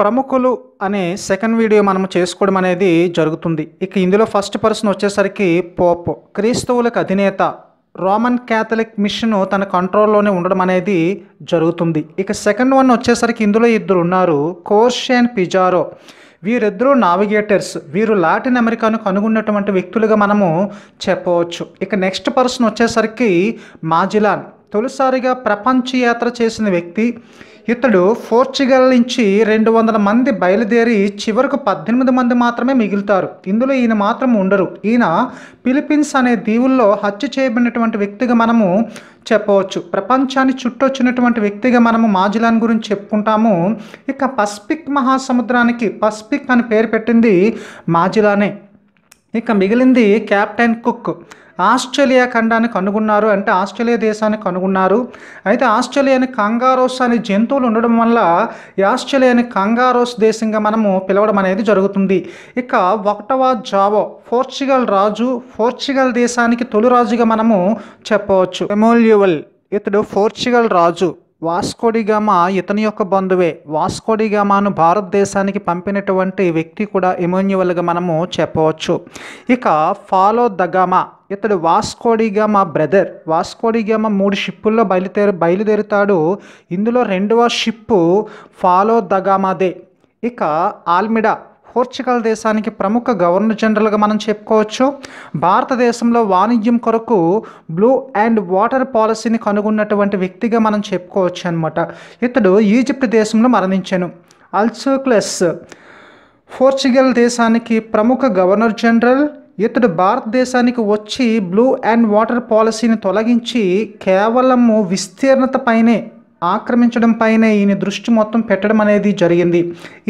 ప్రముఖులు అనే second video మనము చేసుకోవడం అనేది జరుగుతుంది ఇక ఇందులో ఫస్ట్ పర్సన్ వచ్చేసరికి పోప్ క్రీస్తువులకు అధినేత రోమన్ క్యాథలిక్ మిషన్ తన కంట్రోల్లోనే ఉండడం అనేది జరుగుతుంది ఇక సెకండ్ వన్ వచ్చేసరికి ఇందులో ఇద్దరు ఉన్నారు కోర్ష్ పిజారో వీరిద్దరూ నావిగేటర్స్ వీరు లాటిన్ అమెరికాను కనుగొన్నటువంటి వ్యక్తులుగా మనము చెప్పవచ్చు ఇక నెక్స్ట్ పర్సన్ వచ్చేసరికి మాజిలాన్ తొలిసారిగా ప్రపంచ యాత్ర చేసిన వ్యక్తి ఇతడు పోర్చుగల్ నుంచి రెండు వందల మంది బయలుదేరి చివరకు పద్దెనిమిది మంది మాత్రమే మిగులుతారు ఇందులో ఈయన మాత్రం ఉండరు ఈయన ఫిలిపీన్స్ అనే దీవుల్లో హత్య చేయబడినటువంటి వ్యక్తిగా మనము చెప్పవచ్చు ప్రపంచాన్ని చుట్టొచ్చినటువంటి వ్యక్తిగా మనము మాజిలాన్ గురించి చెప్పుకుంటాము ఇక పసిఫిక్ మహాసముద్రానికి పసిఫిక్ అని పేరు పెట్టింది మాజిలానే ఇక మిగిలింది క్యాప్టెన్ కుక్ ఆస్ట్రేలియా ఖండానికి కనుగొన్నారు అంటే ఆస్ట్రేలియా దేశానికి కనుగొన్నారు అయితే ఆస్ట్రేలియాని కంగారోస్ అనే జంతువులు ఉండడం వల్ల ఆస్ట్రేలియాని కంగారోస్ దేశంగా మనము పిలవడం అనేది జరుగుతుంది ఇక ఒకటవ జావో పోర్చుగల్ రాజు పోర్చుగల్ దేశానికి తొలి రాజుగా మనము చెప్పవచ్చు ఎమోల్యువల్ ఇతడు పోర్చుగల్ రాజు వాస్కోడిగామా ఇతని యొక్క బంధువే వాస్కోడిగామాను భారతదేశానికి పంపినటువంటి వ్యక్తి కూడా ఇమాన్యువల్గా మనము చెప్పవచ్చు ఇక ఫాలో దగామా ఇతడు వాస్కోడిగా మా బ్రదర్ వాస్కోడిగా మా మూడు షిప్పుల్లో బయలుదేరి బయలుదేరుతాడు ఇందులో రెండవ షిప్పు ఫాలో దగామాదే ఇక ఆల్మిడా పోర్చుగల్ దేశానికి ప్రముఖ గవర్నర్ జనరల్గా మనం చెప్పుకోవచ్చు భారతదేశంలో వాణిజ్యం కొరకు బ్లూ అండ్ వాటర్ పాలసీని కనుగొన్నటువంటి వ్యక్తిగా మనం చెప్పుకోవచ్చు అనమాట ఇతడు ఈజిప్ట్ దేశంలో మరణించాను అల్సోక్లెస్ పోర్చుగల్ దేశానికి ప్రముఖ గవర్నర్ జనరల్ ఇతడు భారతదేశానికి వచ్చి బ్లూ అండ్ వాటర్ పాలసీని తొలగించి కేవలము విస్తీర్ణతపైనే ఆక్రమించడం పైన ఈయన దృష్టి మొత్తం పెట్టడం అనేది జరిగింది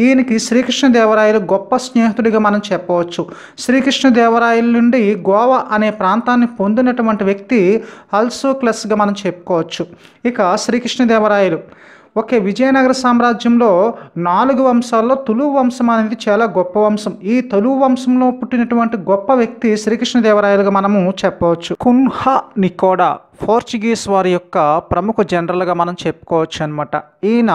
ఈయనకి శ్రీకృష్ణదేవరాయలు గొప్ప స్నేహితుడిగా మనం చెప్పవచ్చు శ్రీకృష్ణదేవరాయల నుండి గోవా అనే ప్రాంతాన్ని పొందినటువంటి వ్యక్తి అల్సో క్లస్గా మనం చెప్పుకోవచ్చు ఇక శ్రీకృష్ణదేవరాయలు ఓకే విజయనగర సామ్రాజ్యంలో నాలుగు వంశాల్లో తులు వంశం అనేది చాలా గొప్ప వంశం ఈ తులు వంశంలో పుట్టినటువంటి గొప్ప వ్యక్తి శ్రీకృష్ణదేవరాయలుగా మనము చెప్పవచ్చు కున్హా నికోడా పోర్చుగీస్ వారి యొక్క ప్రముఖ జనరల్గా మనం చెప్పుకోవచ్చు అనమాట ఈయన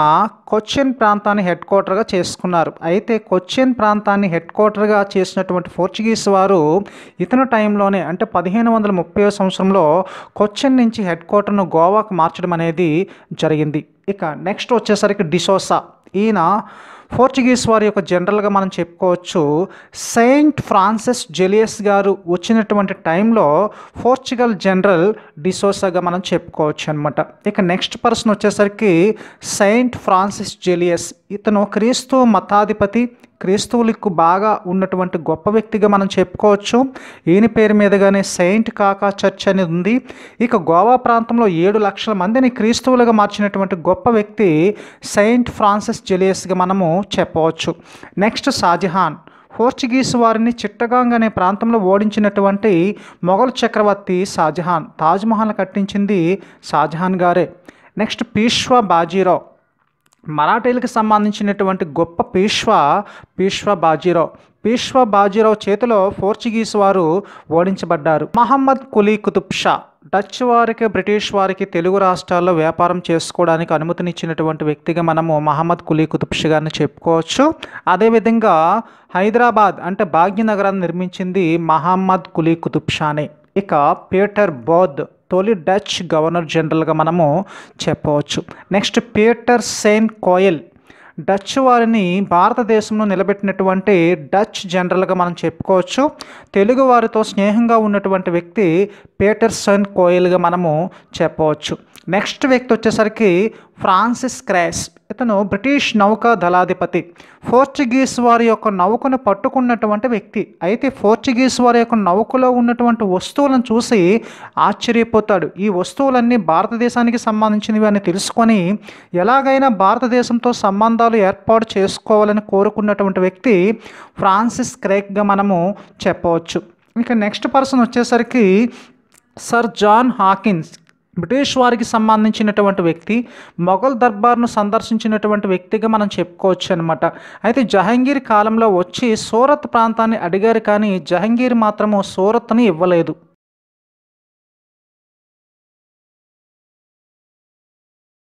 కొచ్చిన్ ప్రాంతాన్ని హెడ్ క్వార్టర్గా చేసుకున్నారు అయితే కొచ్చిన్ ప్రాంతాన్ని హెడ్ క్వార్టర్గా చేసినటువంటి పోర్చుగీస్ వారు ఇతని టైంలోనే అంటే పదిహేను వందల ముప్పై సంవత్సరంలో కొచ్చిన్ నుంచి హెడ్ క్వార్టర్ను గోవాకు మార్చడం అనేది జరిగింది ఇక నెక్స్ట్ వచ్చేసరికి డిసోసా ఈయన పోర్చుగీస్ వారి యొక్క జనరల్గా మనం చెప్పుకోవచ్చు సెయింట్ ఫ్రాన్సిస్ జెలియస్ గారు వచ్చినటువంటి టైంలో పోర్చుగల్ జనరల్ డిసోసాగా మనం చెప్పుకోవచ్చు అనమాట ఇక నెక్స్ట్ పర్సన్ వచ్చేసరికి సెయింట్ ఫ్రాన్సిస్ జెలియస్ ఇతను క్రీస్తు మతాధిపతి క్రీస్తువులకు బాగా ఉన్నటువంటి గొప్ప వ్యక్తిగా మనం చెప్పుకోవచ్చు ఈయన పేరు మీదుగానే సెయింట్ కాకా చర్చ్ అనేది ఉంది ఇక గోవా ప్రాంతంలో ఏడు లక్షల మందిని క్రీస్తువులుగా మార్చినటువంటి గొప్ప వ్యక్తి సెయింట్ ఫ్రాన్సిస్ జెలియస్గా మనము చెప్పవచ్చు నెక్స్ట్ షాజహాన్ పోర్చుగీస్ వారిని చిట్టగాంగ్ అనే ప్రాంతంలో ఓడించినటువంటి మొఘల్ చక్రవర్తి షాజహాన్ తాజ్మహల్ కట్టించింది షాజహాన్ గారే నెక్స్ట్ పీష్వా బాజీరావు మరాఠీలకు సంబంధించినటువంటి గొప్ప పేష్వా పేష్వా బాజీరావు పేష్వా బాజీరావు చేతిలో పోర్చుగీస్ వారు ఓడించబడ్డారు మహమ్మద్ కులీ కుతుబ్ షా డచ్ వారికి బ్రిటిష్ వారికి తెలుగు రాష్ట్రాల్లో వ్యాపారం చేసుకోవడానికి అనుమతినిచ్చినటువంటి వ్యక్తిగా మనము మహమ్మద్ కులీ కుతుబ్ షా గారిని చెప్పుకోవచ్చు అదేవిధంగా హైదరాబాద్ అంటే భాగ్యనగరాన్ని నిర్మించింది మహమ్మద్ కులీ కుతుబ్ షానే ఇక పీటర్ బోధ్ తొలి డచ్ గవర్నర్ జనరల్గా మనము చెప్పవచ్చు నెక్స్ట్ పీటర్ సెయిన్ కోయల్ డచ్ వారిని భారతదేశంలో నిలబెట్టినటువంటి డచ్ జనరల్గా మనం చెప్పుకోవచ్చు తెలుగు వారితో స్నేహంగా ఉన్నటువంటి వ్యక్తి పీటర్ సెయిన్ కోయల్గా మనము చెప్పవచ్చు నెక్స్ట్ వ్యక్తి వచ్చేసరికి ఫ్రాన్సిస్ క్రాస్ ఇతను బ్రిటిష్ నౌక దళాధిపతి పోర్చుగీస్ వారి యొక్క నౌకను పట్టుకున్నటువంటి వ్యక్తి అయితే పోర్చుగీస్ వారి యొక్క నౌకలో ఉన్నటువంటి వస్తువులను చూసి ఆశ్చర్యపోతాడు ఈ వస్తువులన్నీ భారతదేశానికి సంబంధించినవి అని తెలుసుకొని ఎలాగైనా భారతదేశంతో సంబంధాలు ఏర్పాటు చేసుకోవాలని కోరుకున్నటువంటి వ్యక్తి ఫ్రాన్సిస్ క్రేక్గా మనము చెప్పవచ్చు ఇక నెక్స్ట్ పర్సన్ వచ్చేసరికి సర్ జాన్ హాకిన్స్ బ్రిటిష్ వారికి సంబంధించినటువంటి వ్యక్తి మొఘల్ దర్బార్ను సందర్శించినటువంటి వ్యక్తిగా మనం చెప్పుకోవచ్చు అనమాట అయితే జహంగీర్ కాలంలో వచ్చి సూరత్ ప్రాంతాన్ని అడిగారు కానీ జహంగీర్ మాత్రము సూరత్ని ఇవ్వలేదు